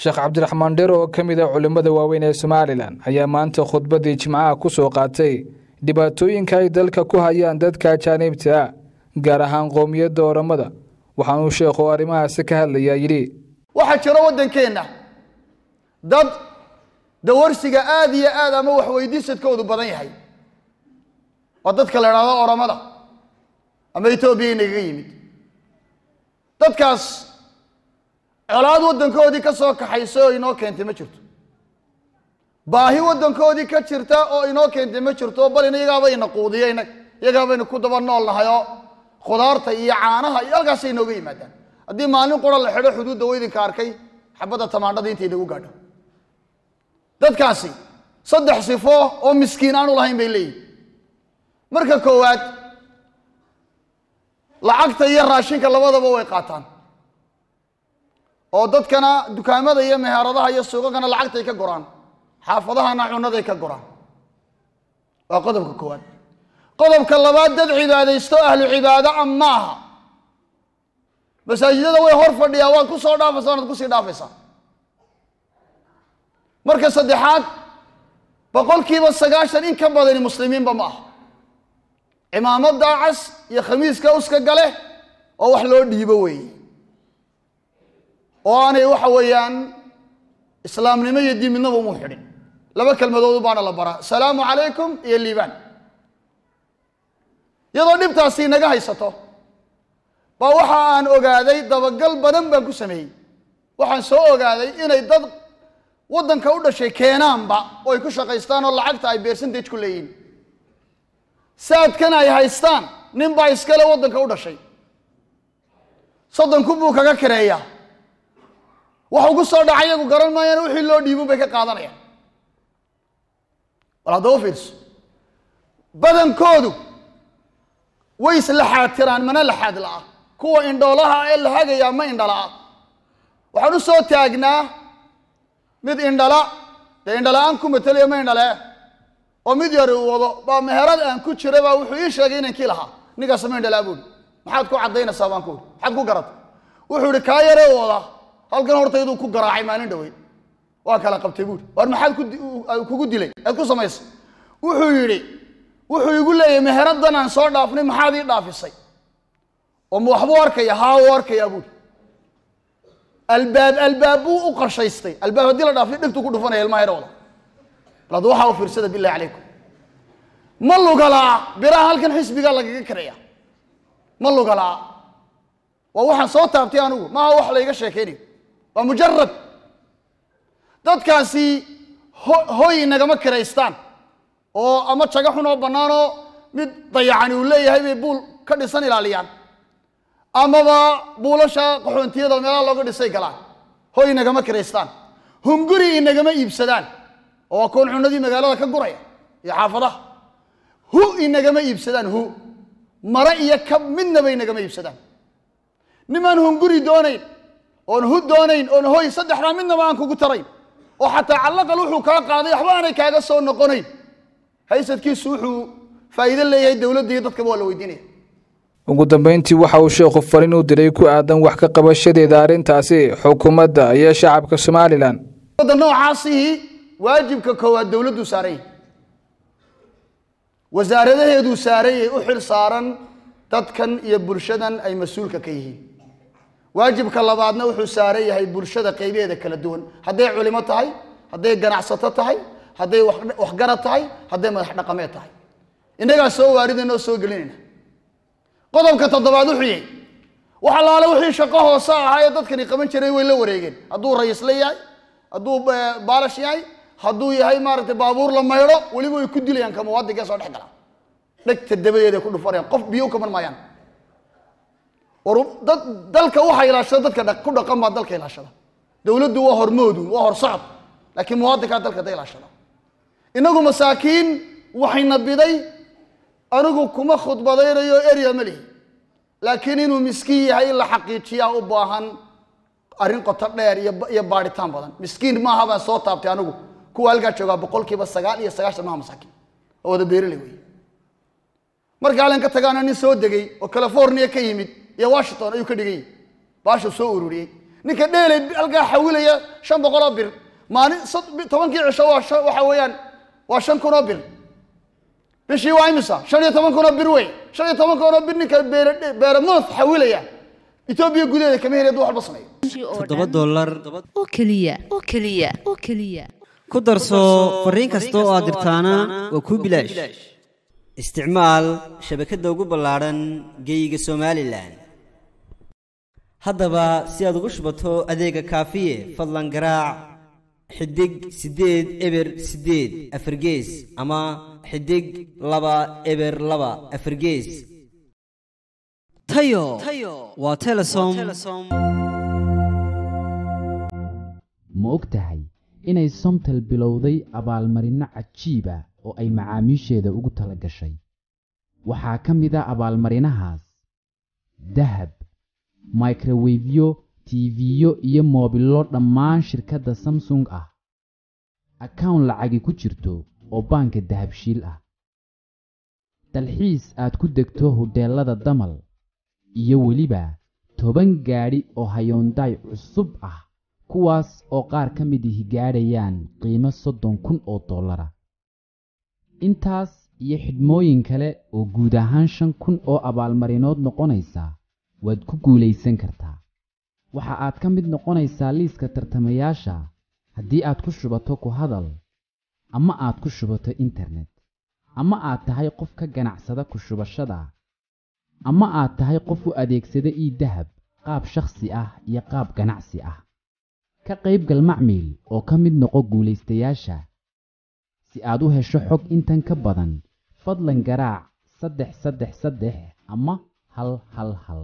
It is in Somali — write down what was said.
sheekh cabdiraxmaan dhero oo ka mid ah culimmada waaweyn ee somalilan ayaa maanta khudbaddii jimcaha ku soo qaatay dhibaatooyinka ay dalka ku hayaan dadka ajaaniibta ah gaar ahaan qowmiyadda oramada waxaanuu sheekhu arrimahaasi ka hadlayaa yidhi waxaa jiro waddankeenna dad dawarsiga aad iyo aad ama waxweydiisadkoodu badan yahay oo dadka la idhahdo oramada ama etoobiya inagaga yimid dadkaas colaad waddankoodii ka soo kaxaysa oo inoo keentay ma jirto baahi waddankoodii ka jirta oo inoo keentay ma jirto bal ina iyagaa bayna inag iyagaa ku daba nool nahay oo khudaarta iyo caanaha iyo halkaasay inooga yimaadaan haddii maalin qora la xidho xuduudda weydinka arkay xabadda tamaandhada intay inagu gaadho dadkaasi saddex sifo oo miskiin aan u lahayn bay leeyihin marka koowaad lacagta iyo raashinka labadaba way qaataan oo dadkana dukaamada iyo meheradaha iyo suuqagana lacagtay ka goraan xaafadahana cunaday ka goraan waa qodobka koowaad qodobka labaad dad cibaadaysto ahlu cibaado a maaha masaajidada way hor fadhiyaa waad ku soo dhaafaysaa waanaad kusii dhaafaysaa marka saddexaad boqolkiiba sagaashan in ka badani muslimiinba ma aha cimaamada cas iyo khamiiska uska gale oo wax loo dhiibo weeye oo aanay waxa weeyaan islaamnimo iyo diin midnaba umuu xidhin laba kelmadoodu baana la baraa asalaamu calaykum iyo liibaan iyadoo dhibtaasi inaga haysato baa waxa aan ogaaday dabagal badan baan ku sameeyey waxaan soo ogaaday inay dad waddanka u dhashay keenaanba oo ku shaqaystaan oo lacagta ay beersantage ku leeyihin saadkan ay haystaan ninbaa iskale waddanka u dhashay soddon kun buu kaga kireeyaa wax ugu soo dhacay iyagu garan maayaan wixii loo dhiibin bay ka qaadanayaan bal haddaba fiirso badankoodu way islaxaatiraan mana laxaad la'a ah. kuwa indhoolaha ee la hagayaa ma indhala'a ah. waxaan u soo taagnaa mid indhala de indhala-aan ku matalaya ma indhalee oo mid yari uu wado baa meherad aan ku jira baa wuxuu ii sheegay inankii lahaa ninkaas ma indhalaa buuhi maxaad ku caddaynaysaa baan ku uri maxaad ku garata wuxuu ihi kaa yare wadaa halkan horta iduu ku garaacay maalin dhaweyn waa kala qabtay buuri war maxaad kugu dilay aad ku samaysay wuxuu yidhi wuxuu igu leeyahy meheradan aan soo dhaafnay maxaad ii dhaafisay oo ma waxbuu arkaya haa uu arkayaa buuri albaab albaab buu u qarshaystay albaab haddii la dhaafiyo dhigtuu ku dhufanaya ilmaha yarowda bal waxaa u fiirsada billahi calaykum ma lugalaa biraha halkan xisbiga lagaga karaya ma lugalaa waa waxaan soo taabtay anigu maaha wax layga sheekaynayo waa mujarab dadkaasi hoy inagama kiraystaan oo ama jago xun oo bannaanoo mid dayacani uu leeyahay bay buul ka dhisan ilaaliyaan amaba buulasha qaxoontiyada meelaha looga dhisay galaan hoy inagama kiraystaan hunguri inagama iibsadaan oo waa koon cunadii magaalada ka guraya iyo xaafadaha hu inagama iibsadaan hu mare iyo kab midnaba inagama iibsadaan nimaan hunguri doonayn oon hud doonayn oon hoy saddexdaa midnaba aan kugu tarayn oo xataa callaqal wuxuu kaa qaaday waxba kaaga soo noqonayn haysadkiisu wuxuu faa'iido leeyahay dowladdiiyo dadkaba waa la weydiinaya ugu dambayntii waxa uu sheekhu fariin u diray ku aadan wax ka qabashadeeda arrintaasi xukuumadda iyo shacabka somalilan da noocaasihii waajibka koowaad dowladduu saarayay wasaaradaheeduu saarayay u xil saaran dadkan iyo bulshadan ay mas-uulka ka yihiin waajibka labaadna wuxuu saaran yahay bulshada qaybaheeda kala duwan hadday culimo tahay hadday ganacsato tahay hadday waxgarad tahay hadday madax dhaqameed tahay innagaa soo waaridayna oo soo gelinayna qodobka toddobaad wuxuu yahay wax allaale wixii shaqo hoose ahaa ee dadkani qaban jiray way la wareegeen hadduu rayisla yahay hadduu eh, baalash yahay hadduu yahay maaragtay baabuur la maydho weliba way ku dilayaan ka muwaadinkae dhex gala dhegta dabadeeday ku dhufanayaan qof biyo u kaban maayaan dad dalka waxaa ilaashada dadka ku dhaqan baa dalka ilaashada dawladdu waa hormoodun waa horsocod laakiin muwaadinkaa dalka da ilaashada inagu masaakiin waxayna biday anigu kuma khudbadaynayo erya ma lihi laakiin inuu miskiin yahay in la xaqiijiyaa u baahan arrin qoto dheer iyo baadhitaan badan miskiin maaha soo taabtay anigu kuwa halkaa joogaa boqolkiiba sagaal iyo sagaashan maaha masaakiin oo wada beeraley wey marka allan ka tagaana nin soo degay oo california ka yimid iyo washington ayuu ka dhigay baashu soo ururiyey ninka dheelay halkaa xawilaya shan boqoloo bir maalin tobankii cisho waxa weeyaan waa shan kunoo bir bishii waa imisa shan iyo toban kunoo bir wey shan iyo toban kunoo bir ninka beeramood xawilaya etoobiya gudaheeda kama heliya duwal basnayo toddoba doollar oo keliya oo keliya oo keliya ku darso fariin kasta oo aad dirtaana oo kuu bilaash isticmaal shabakadda ugu ballaaran geyga somalilan haddaba si aad ugu shubato adeega kaafiye fadlan garaac xidig siddeed eber siddeed afargees ama xidig laba eber laba afargees ma og tahay inay somtal bilowday abaalmarinno cajiiba oo ay macaamiisheeda ugu tala gashay waxaa ka mid a ah abaalmarinahaas dahab microwavyo tvyo iyo moobilo dhammaan shirkadda samsung ah akawn lacagi ku jirto oo baanka dahabshiil ah dalxiis aad ku degto hudeelada damal iyo weliba toban gaadhi oo hayonday cusub ah kuwaas oo qaar ka midihi ah gaadhayaan qiimo soddon kun oo dollara ah. intaas iyo xidhmooyin kale oo guud ahaan shan kun oo abaalmarinood noqonaysa waad ku guulaysan kartaa waxa aad ka mid noqonaysaa liiska tartamayaasha haddii aad ku shubato ku hadal ama aad ku shubato internet ama aad tahay qof ka ganacsada ku shubashada ama aad tahay qof u adeegsada dahab qaab shakhsi ah iyo qaab ganacsi ah ka qaybgal macmiil oo ka mid noqo guulaystayaasha si aad u hesho xog intan ka badan fadlan garaac saddex saddex saddex ama hal hal hal